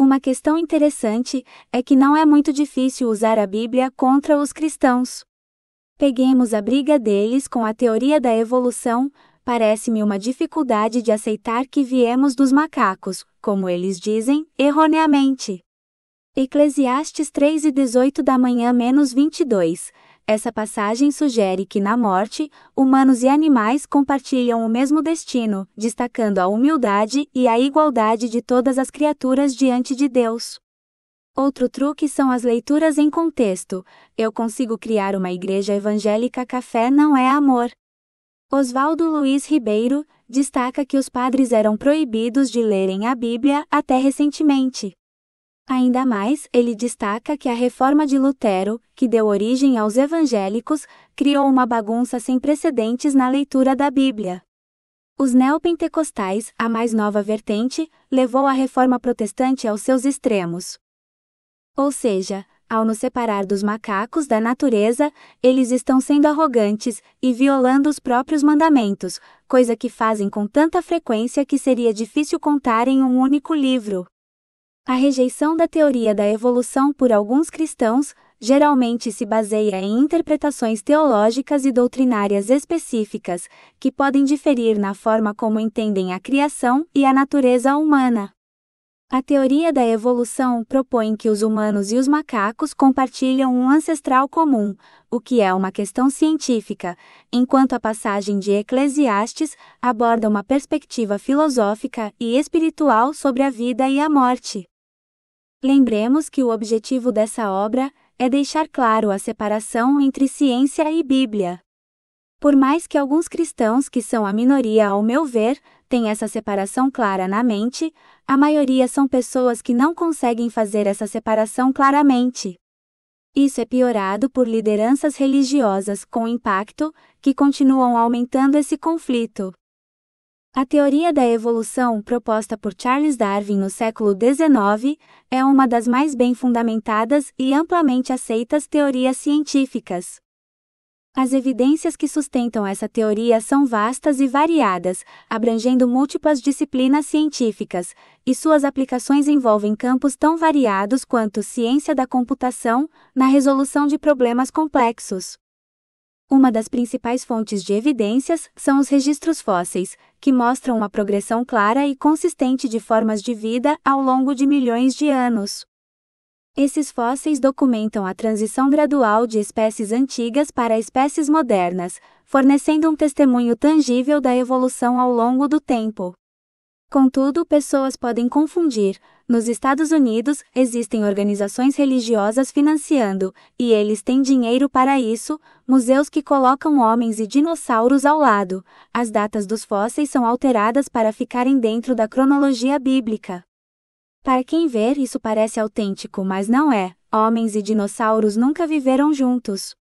Uma questão interessante é que não é muito difícil usar a Bíblia contra os cristãos. Peguemos a briga deles com a teoria da evolução, parece-me uma dificuldade de aceitar que viemos dos macacos, como eles dizem, erroneamente. Eclesiastes 3 e 18 da manhã menos 22, essa passagem sugere que na morte, humanos e animais compartilham o mesmo destino, destacando a humildade e a igualdade de todas as criaturas diante de Deus. Outro truque são as leituras em contexto. Eu consigo criar uma igreja evangélica café não é amor. Oswaldo Luiz Ribeiro destaca que os padres eram proibidos de lerem a Bíblia até recentemente. Ainda mais, ele destaca que a reforma de Lutero, que deu origem aos evangélicos, criou uma bagunça sem precedentes na leitura da Bíblia. Os neopentecostais, a mais nova vertente, levou a reforma protestante aos seus extremos. Ou seja, ao nos separar dos macacos da natureza, eles estão sendo arrogantes e violando os próprios mandamentos, coisa que fazem com tanta frequência que seria difícil contar em um único livro. A rejeição da teoria da evolução por alguns cristãos geralmente se baseia em interpretações teológicas e doutrinárias específicas, que podem diferir na forma como entendem a criação e a natureza humana. A teoria da evolução propõe que os humanos e os macacos compartilham um ancestral comum, o que é uma questão científica, enquanto a passagem de Eclesiastes aborda uma perspectiva filosófica e espiritual sobre a vida e a morte. Lembremos que o objetivo dessa obra é deixar claro a separação entre ciência e Bíblia. Por mais que alguns cristãos que são a minoria, ao meu ver, tenham essa separação clara na mente, a maioria são pessoas que não conseguem fazer essa separação claramente. Isso é piorado por lideranças religiosas com impacto, que continuam aumentando esse conflito. A teoria da evolução proposta por Charles Darwin no século XIX é uma das mais bem fundamentadas e amplamente aceitas teorias científicas. As evidências que sustentam essa teoria são vastas e variadas, abrangendo múltiplas disciplinas científicas, e suas aplicações envolvem campos tão variados quanto ciência da computação, na resolução de problemas complexos uma das principais fontes de evidências são os registros fósseis, que mostram uma progressão clara e consistente de formas de vida ao longo de milhões de anos. Esses fósseis documentam a transição gradual de espécies antigas para espécies modernas, fornecendo um testemunho tangível da evolução ao longo do tempo. Contudo, pessoas podem confundir nos Estados Unidos, existem organizações religiosas financiando, e eles têm dinheiro para isso, museus que colocam homens e dinossauros ao lado. As datas dos fósseis são alteradas para ficarem dentro da cronologia bíblica. Para quem ver, isso parece autêntico, mas não é. Homens e dinossauros nunca viveram juntos.